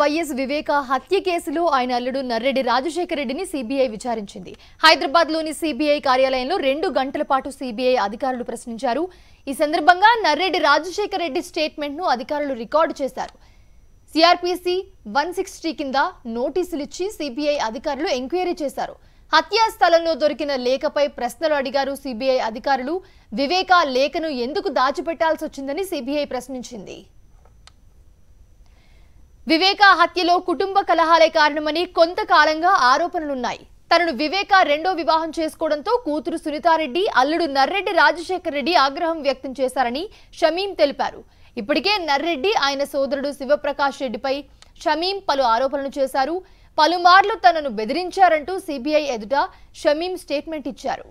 YS వివేక హత్య కేసులో ఆయన అల్లుడు నర్రెడ్డి రాజశేఖర రెడ్డిని సీబీఐ విచారించింది హైదరాబాద్ లోని సీబీఐ కార్యాలయంలో రెండు గంటల పాటు సీబీఐ అధికారులు ప్రశ్నించారు ఈ సందర్భంగా నర్రెడ్డి రాజశేఖర రెడ్డి స్టేట్మెంట్ ను అధికారులు రికార్డు చేశారు సిఆర్పిసి వన్ సిక్స్టీ కింద నోటీసులు ఇచ్చి సిబిఐ అధికారులు ఎంక్వైరీ చేశారు హత్యా స్థలంలో దొరికిన లేఖపై ప్రశ్నలు అడిగారు సిబిఐ అధికారులు వివేక లేఖను ఎందుకు దాచిపెట్టాల్సి వచ్చిందని సిబిఐ ప్రశ్నించింది వివేక హత్యలో కుటుంబ కలహాలే కారణమని కొంతకాలంగా ఆరోపణలున్నాయి తనను వివేక రెండో వివాహం చేసుకోవడంతో కూతురు సునీతారెడ్డి అల్లుడు నర్రెడ్డి రాజశేఖర్ రెడ్డి ఆగ్రహం వ్యక్తం చేశారని షమీం తెలిపారు ఇప్పటికే నర్రెడ్డి ఆయన సోదరుడు శివప్రకాష్ రెడ్డిపై షమీం పలు ఆరోపణలు చేశారు పలుమార్లు తనను బెదిరించారంటూ సిబిఐ ఎదుట షమీం స్టేట్మెంట్ ఇచ్చారు